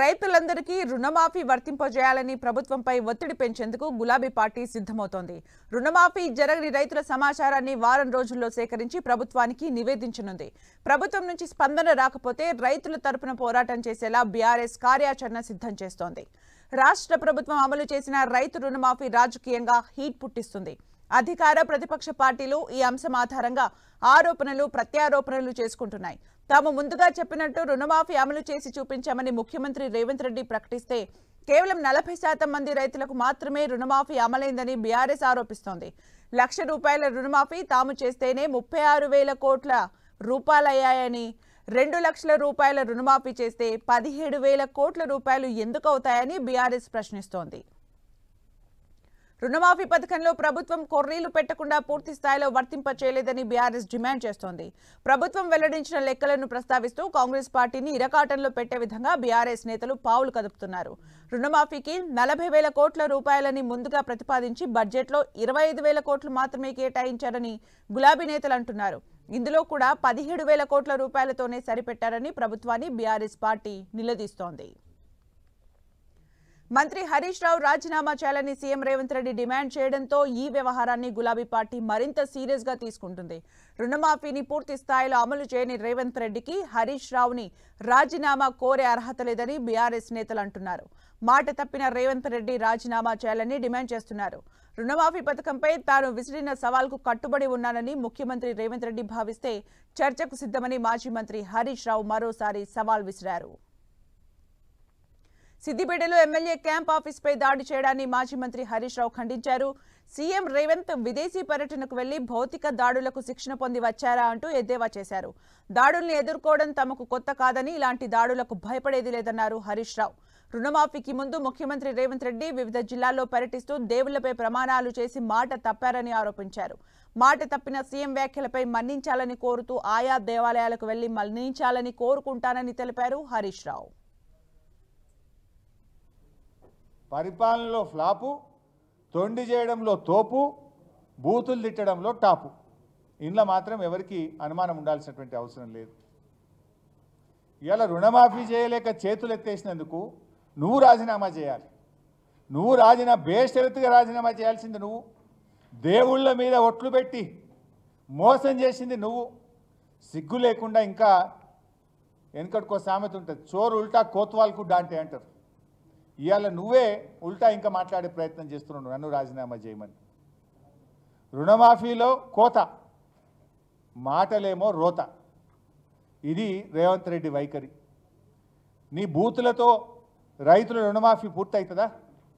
రైతులందరికీ రుణమాఫీ వర్తింపజేయాలని ప్రభుత్వంపై ఒత్తిడి పెంచేందుకు గులాబీ పార్టీ సిద్ధమవుతోంది రుణమాఫీ జరగని రైతుల సమాచారాన్ని వారం రోజుల్లో సేకరించి ప్రభుత్వానికి నివేదించనుంది ప్రభుత్వం నుంచి స్పందన రాకపోతే రైతుల తరపున పోరాటం చేసేలా బీఆర్ఎస్ కార్యాచరణ సిద్ధం చేస్తోంది రాష్ట్ర ప్రభుత్వం అమలు చేసిన రైతు రుణమాఫీ రాజకీయంగా హీట్ పుట్టిస్తుంది అధికార ప్రతిపక్ష పార్టీలు ఈ అంశం ఆధారంగా ఆరోపణలు ప్రత్యారోపణలు చేసుకుంటున్నాయి తాము ముందుగా చెప్పినట్టు రుణమాఫీ అమలు చేసి చూపించామని ముఖ్యమంత్రి రేవంత్ రెడ్డి ప్రకటిస్తే కేవలం నలభై శాతం మంది రైతులకు మాత్రమే రుణమాఫీ అమలైందని బీఆర్ఎస్ ఆరోపిస్తోంది లక్ష రూపాయల రుణమాఫీ తాము చేస్తేనే ముప్పై ఆరు వేల కోట్ల రూపాయలయ్యాయని రెండు లక్షల రూపాయల రుణమాఫీ చేస్తే పదిహేడు వేల కోట్ల రూపాయలు ఎందుకు అవుతాయని బీఆర్ఎస్ ప్రశ్నిస్తోంది రుణమాఫీ పథకంలో ప్రభుత్వం కొర్రీలు పెట్టకుండా పూర్తి స్థాయిలో వర్తింప చేయలేదని బీఆర్ఎస్ డిమాండ్ చేస్తోంది ప్రభుత్వం వెల్లడించిన లెక్కలను ప్రస్తావిస్తూ కాంగ్రెస్ పార్టీని ఇరకాటంలో పెట్టే విధంగా బీఆర్ఎస్ నేతలు పావులు కదుపుతున్నారు రుణమాఫీకి నలభై వేల కోట్ల రూపాయలని ముందుగా ప్రతిపాదించి బడ్జెట్లో ఇరవై ఐదు వేల కోట్లు మాత్రమే కేటాయించారని గులాబీ నేతలు అంటున్నారు ఇందులో కూడా పదిహేడు వేల కోట్ల రూపాయలతోనే సరిపెట్టారని ప్రభుత్వాన్ని బీఆర్ఎస్ పార్టీ నిలదీస్తోంది మంత్రి హరీష్ రావు రాజీనామా చేయాలని సీఎం రేవంత్ రెడ్డి డిమాండ్ చేయడంతో ఈ వ్యవహారాన్ని గులాబీ పార్టీ మరింత సీరియస్ గా తీసుకుంటుంది రుణమాఫీని పూర్తి స్థాయిలో అమలు చేయని రేవంత్ రెడ్డికి హరీష్ రావుని రాజీనామా కోరే అర్హత లేదని బీఆర్ఎస్ నేతలు అంటున్నారు మాట తప్పిన రేవంత్ రెడ్డి రాజీనామా చేయాలని డిమాండ్ చేస్తున్నారు రుణమాఫీ పథకంపై తాను విసిరిన సవాల్కు కట్టుబడి ఉన్నానని ముఖ్యమంత్రి రేవంత్ రెడ్డి భావిస్తే చర్చకు సిద్ధమని మాజీ మంత్రి హరీష్ రావు మరోసారి సవాల్ విసిరారు సిద్దిపేటలో ఎమ్మెల్యే క్యాంప్ ఆఫీస్పై దాడి చేయడాన్ని మాజీ మంత్రి హరీష్ రావు ఖండించారు సీఎం రేవంత్ విదేశీ పర్యటనకు వెళ్లి భౌతిక దాడులకు శిక్షణ పొంది వచ్చారా అంటూ ఎద్దేవా చేశారు దాడుల్ని ఎదుర్కోవడం తమకు కొత్త కాదని ఇలాంటి దాడులకు భయపడేది లేదన్నారు హరీష్ రావు రుణమాఫీకి ముందు ముఖ్యమంత్రి రేవంత్ రెడ్డి వివిధ జిల్లాల్లో పర్యటిస్తూ దేవుళ్లపై ప్రమాణాలు చేసి మాట తప్పారని ఆరోపించారు మాట తప్పిన సీఎం వ్యాఖ్యలపై మన్నించాలని కోరుతూ ఆయా దేవాలయాలకు వెళ్లి మన్నించాలని కోరుకుంటానని తెలిపారు హరీష్ రావు పరిపాలనలో ఫ్లాపు తొండి చేయడంలో తోపు బూతులు తిట్టడంలో టాపు ఇంట్లో మాత్రం ఎవరికి అనుమానం ఉండాల్సినటువంటి అవసరం లేదు ఇవాళ రుణమాఫీ చేయలేక చేతులు ఎత్తేసినందుకు నువ్వు రాజీనామా చేయాలి నువ్వు రాజీనా హెల్త్గా రాజీనామా చేయాల్సింది నువ్వు దేవుళ్ళ మీద ఒట్లు పెట్టి మోసం చేసింది నువ్వు సిగ్గు లేకుండా ఇంకా వెనుకటికో సామెత ఉంటుంది చోరు ఉల్టా కోత్వాల్కు అంటే అంటారు ఇవాళ నువ్వే ఉల్టా ఇంకా మాట్లాడే ప్రయత్నం చేస్తున్నావు నన్ను రాజీనామా చేయమని రుణమాఫీలో కోత మాటలేమో రోత ఇది రేవంత్ రెడ్డి వైఖరి నీ బూతులతో రైతుల రుణమాఫీ పూర్తవుతుందా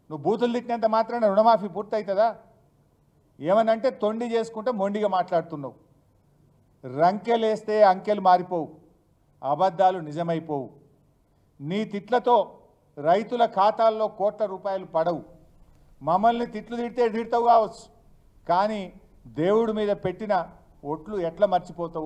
నువ్వు బూతులు తిట్టినంత మాత్రాన రుణమాఫీ పూర్తవుతుందా ఏమనంటే తొండి చేసుకుంటే మొండిగా మాట్లాడుతున్నావు రంకెలేస్తే అంకెలు మారిపోవు అబద్ధాలు నిజమైపోవు నీ తిట్లతో రైతుల ఖాతాల్లో కోట్ల రూపాయలు పడవు మమ్మల్ని తిట్లు తిడితే తిడతావు కావచ్చు కానీ దేవుడి మీద పెట్టిన ఒట్లు ఎట్లా మర్చిపోతావు